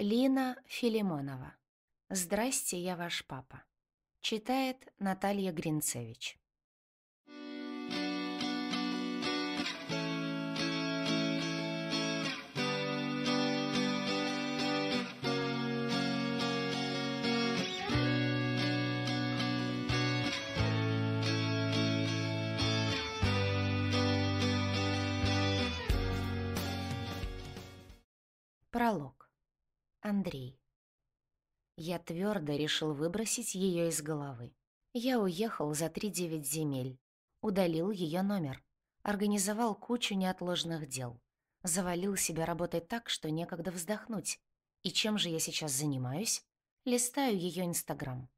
Лина Филимонова. «Здрасте, я ваш папа». Читает Наталья Гринцевич. Пролог. Андрей. Я твердо решил выбросить ее из головы. Я уехал за 3-9 земель, удалил ее номер, организовал кучу неотложных дел, завалил себя работой так, что некогда вздохнуть. И чем же я сейчас занимаюсь? Листаю ее Инстаграм.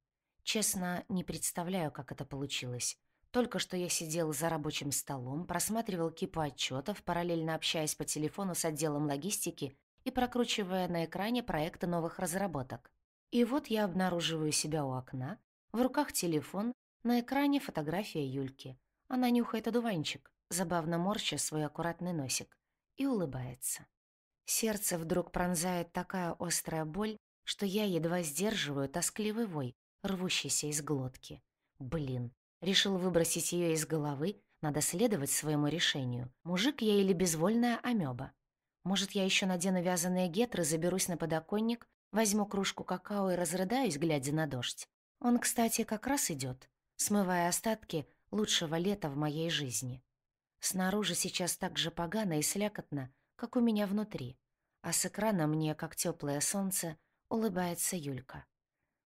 Честно, не представляю, как это получилось. Только что я сидел за рабочим столом, просматривал кипу отчетов, параллельно общаясь по телефону с отделом логистики и прокручивая на экране проекты новых разработок. И вот я обнаруживаю себя у окна, в руках телефон, на экране фотография Юльки. Она нюхает одуванчик, забавно морща свой аккуратный носик, и улыбается. Сердце вдруг пронзает такая острая боль, что я едва сдерживаю тоскливый вой, рвущийся из глотки. Блин, решил выбросить ее из головы, надо следовать своему решению. Мужик я или безвольная амеба. Может, я еще надену вязаные гетры, заберусь на подоконник, возьму кружку какао и разрыдаюсь, глядя на дождь. Он, кстати, как раз идет, смывая остатки лучшего лета в моей жизни. Снаружи сейчас так же погано и слякотно, как у меня внутри, а с экрана мне, как теплое солнце, улыбается Юлька.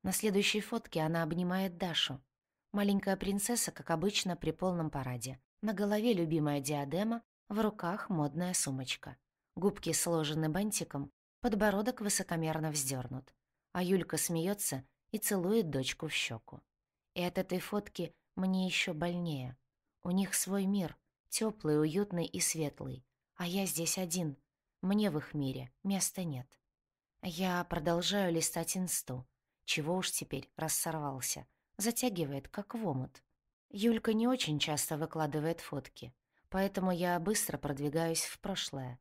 На следующей фотке она обнимает Дашу. Маленькая принцесса, как обычно, при полном параде. На голове любимая диадема, в руках модная сумочка губки сложены бантиком, подбородок высокомерно вздернут, а Юлька смеется и целует дочку в щеку. И от этой фотки мне еще больнее. У них свой мир, теплый, уютный и светлый, а я здесь один. Мне в их мире места нет. Я продолжаю листать инсту. Чего уж теперь рассорвался. Затягивает, как в омут. Юлька не очень часто выкладывает фотки, поэтому я быстро продвигаюсь в прошлое.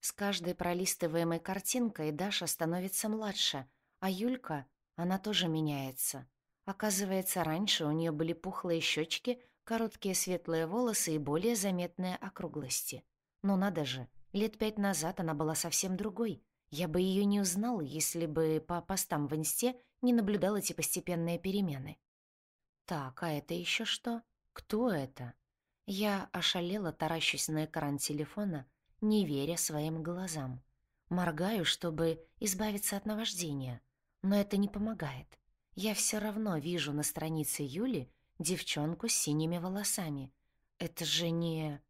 С каждой пролистываемой картинкой Даша становится младше, а Юлька, она тоже меняется. Оказывается, раньше у нее были пухлые щечки, короткие светлые волосы и более заметные округлости. Но надо же, лет пять назад она была совсем другой. Я бы ее не узнал, если бы по постам в инсте не наблюдала эти постепенные перемены. Так, а это еще что? Кто это? Я ошалела, таращусь на экран телефона — не веря своим глазам. Моргаю, чтобы избавиться от наваждения, но это не помогает. Я все равно вижу на странице Юли девчонку с синими волосами. Это же не...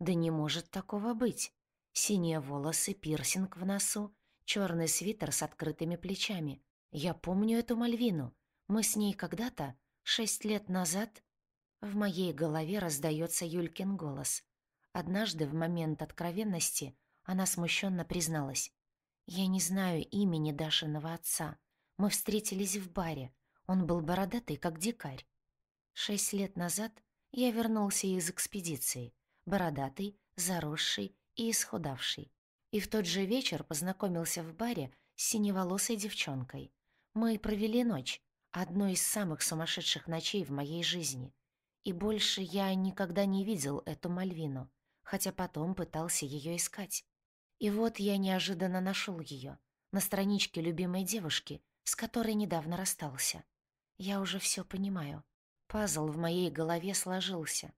Да не может такого быть. Синие волосы, пирсинг в носу, черный свитер с открытыми плечами. Я помню эту Мальвину. Мы с ней когда-то, шесть лет назад... В моей голове раздается Юлькин голос. Однажды, в момент откровенности, она смущенно призналась. «Я не знаю имени Дашиного отца. Мы встретились в баре. Он был бородатый, как дикарь. Шесть лет назад я вернулся из экспедиции. Бородатый, заросший и исхудавший. И в тот же вечер познакомился в баре с синеволосой девчонкой. Мы провели ночь, одну из самых сумасшедших ночей в моей жизни. И больше я никогда не видел эту Мальвину хотя потом пытался ее искать. И вот я неожиданно нашел ее на страничке любимой девушки, с которой недавно расстался. Я уже все понимаю. Пазл в моей голове сложился.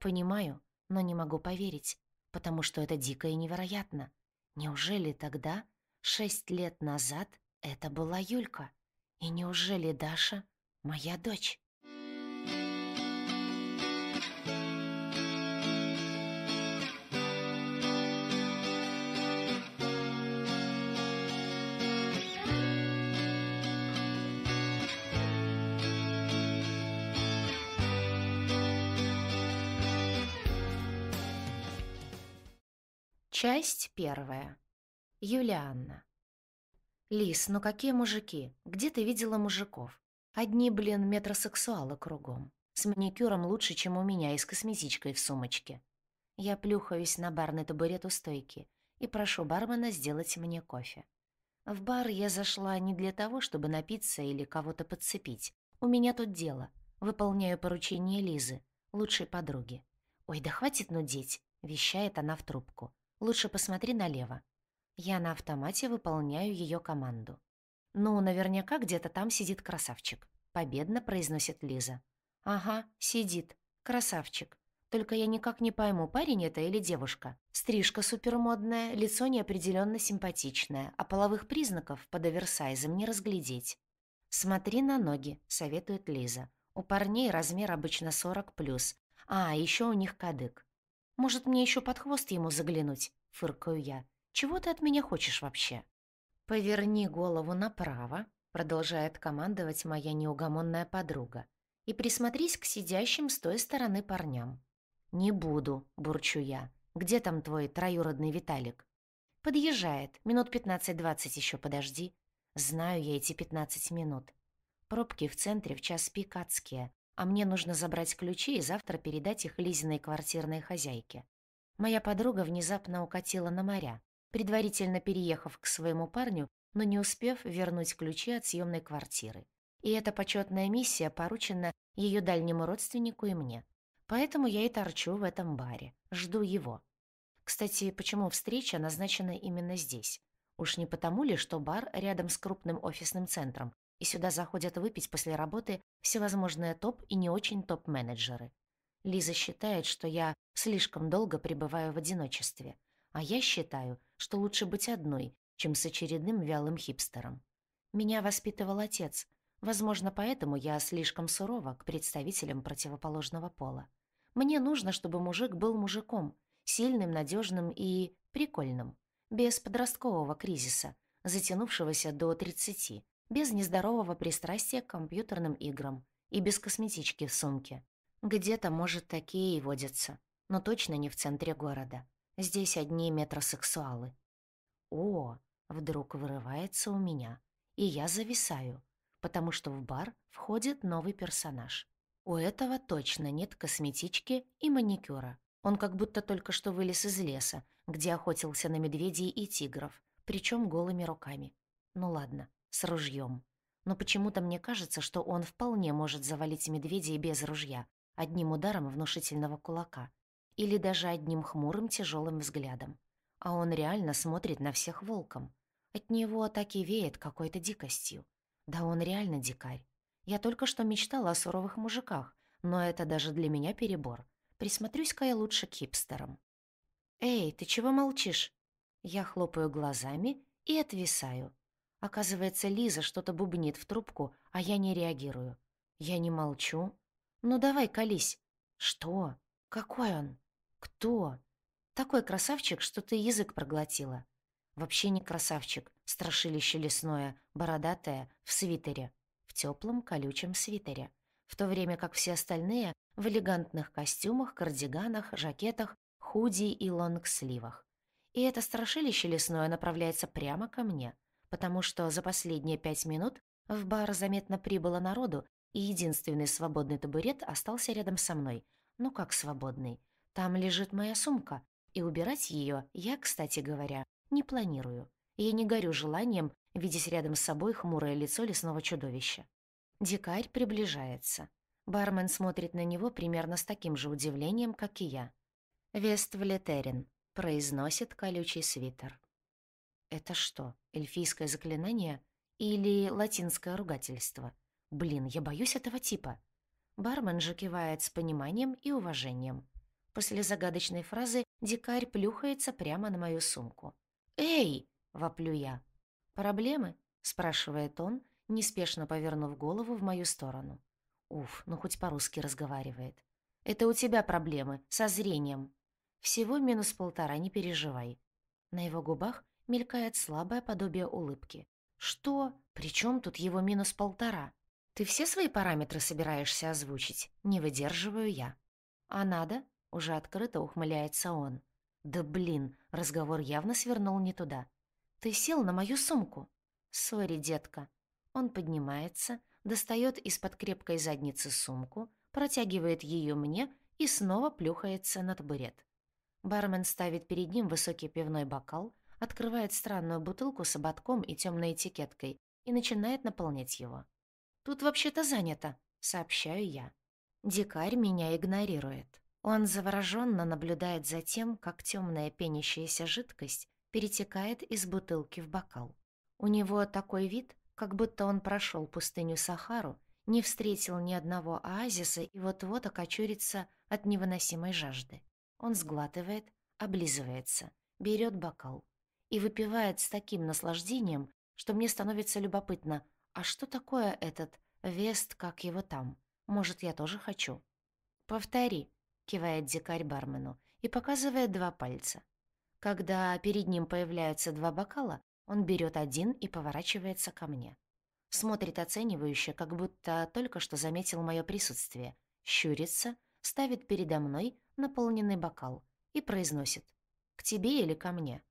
Понимаю, но не могу поверить, потому что это дико и невероятно. Неужели тогда, шесть лет назад, это была Юлька? И неужели Даша моя дочь? Часть первая. Юлианна. «Лис, ну какие мужики? Где ты видела мужиков? Одни, блин, метросексуалы кругом. С маникюром лучше, чем у меня, и с косметичкой в сумочке. Я плюхаюсь на барный табурет у стойки и прошу бармена сделать мне кофе. В бар я зашла не для того, чтобы напиться или кого-то подцепить. У меня тут дело. Выполняю поручение Лизы, лучшей подруги. «Ой, да хватит нудеть!» — вещает она в трубку. Лучше посмотри налево. Я на автомате выполняю ее команду. «Ну, наверняка где-то там сидит красавчик», — победно произносит Лиза. «Ага, сидит. Красавчик. Только я никак не пойму, парень это или девушка. Стрижка супермодная, лицо неопределенно симпатичное, а половых признаков под оверсайзом не разглядеть. «Смотри на ноги», — советует Лиза. «У парней размер обычно 40+, а еще у них кадык. Может, мне еще под хвост ему заглянуть?» — фыркаю я. «Чего ты от меня хочешь вообще?» «Поверни голову направо», — продолжает командовать моя неугомонная подруга, «и присмотрись к сидящим с той стороны парням». «Не буду», — бурчу я. «Где там твой троюродный Виталик?» «Подъезжает. Минут пятнадцать-двадцать еще подожди». «Знаю я эти пятнадцать минут». Пробки в центре в час пик адские. А мне нужно забрать ключи и завтра передать их Лизиной квартирной хозяйке. Моя подруга внезапно укатила на моря, предварительно переехав к своему парню, но не успев вернуть ключи от съемной квартиры. И эта почетная миссия поручена ее дальнему родственнику и мне. Поэтому я и торчу в этом баре, жду его. Кстати, почему встреча назначена именно здесь? Уж не потому ли, что бар рядом с крупным офисным центром, и сюда заходят выпить после работы всевозможные топ и не очень топ-менеджеры. Лиза считает, что я слишком долго пребываю в одиночестве, а я считаю, что лучше быть одной, чем с очередным вялым хипстером. Меня воспитывал отец, возможно, поэтому я слишком сурова к представителям противоположного пола. Мне нужно, чтобы мужик был мужиком, сильным, надежным и прикольным, без подросткового кризиса, затянувшегося до тридцати без нездорового пристрастия к компьютерным играм и без косметички в сумке. Где-то, может, такие и водятся, но точно не в центре города. Здесь одни метросексуалы. О, вдруг вырывается у меня, и я зависаю, потому что в бар входит новый персонаж. У этого точно нет косметички и маникюра. Он как будто только что вылез из леса, где охотился на медведей и тигров, причем голыми руками. Ну ладно, с ружьем. Но почему-то мне кажется, что он вполне может завалить медведя и без ружья, одним ударом внушительного кулака. Или даже одним хмурым тяжелым взглядом. А он реально смотрит на всех волком. От него так и веет какой-то дикостью. Да он реально дикарь. Я только что мечтала о суровых мужиках, но это даже для меня перебор. Присмотрюсь-ка я лучше к хипстерам. «Эй, ты чего молчишь?» Я хлопаю глазами и отвисаю. Оказывается, Лиза что-то бубнит в трубку, а я не реагирую. Я не молчу. «Ну давай, колись». «Что? Какой он? Кто?» «Такой красавчик, что ты язык проглотила». «Вообще не красавчик. Страшилище лесное, бородатое, в свитере. В теплом колючем свитере. В то время как все остальные в элегантных костюмах, кардиганах, жакетах, худи и лонгсливах. И это страшилище лесное направляется прямо ко мне потому что за последние пять минут в бар заметно прибыло народу, и единственный свободный табурет остался рядом со мной. Ну как свободный? Там лежит моя сумка, и убирать ее я, кстати говоря, не планирую. Я не горю желанием видеть рядом с собой хмурое лицо лесного чудовища. Дикарь приближается. Бармен смотрит на него примерно с таким же удивлением, как и я. «Вест Влетерин», — произносит колючий свитер. Это что, эльфийское заклинание или латинское ругательство? Блин, я боюсь этого типа. Бармен же кивает с пониманием и уважением. После загадочной фразы дикарь плюхается прямо на мою сумку. «Эй!» — воплю я. «Проблемы?» — спрашивает он, неспешно повернув голову в мою сторону. Уф, ну хоть по-русски разговаривает. «Это у тебя проблемы, со зрением. Всего минус полтора, не переживай». На его губах мелькает слабое подобие улыбки. «Что? Причем тут его минус полтора? Ты все свои параметры собираешься озвучить? Не выдерживаю я». «А надо?» — уже открыто ухмыляется он. «Да блин, разговор явно свернул не туда. Ты сел на мою сумку». «Сори, детка». Он поднимается, достает из-под крепкой задницы сумку, протягивает ее мне и снова плюхается на табурет. Бармен ставит перед ним высокий пивной бокал, открывает странную бутылку с ободком и темной этикеткой и начинает наполнять его. «Тут вообще-то занято», — сообщаю я. Дикарь меня игнорирует. Он завороженно наблюдает за тем, как темная пенящаяся жидкость перетекает из бутылки в бокал. У него такой вид, как будто он прошел пустыню Сахару, не встретил ни одного оазиса и вот-вот окочурится от невыносимой жажды. Он сглатывает, облизывается, берет бокал и выпивает с таким наслаждением, что мне становится любопытно, а что такое этот Вест, как его там? Может, я тоже хочу? «Повтори», — кивает дикарь бармену и показывает два пальца. Когда перед ним появляются два бокала, он берет один и поворачивается ко мне. Смотрит оценивающе, как будто только что заметил мое присутствие, щурится, ставит передо мной наполненный бокал и произносит «К тебе или ко мне?»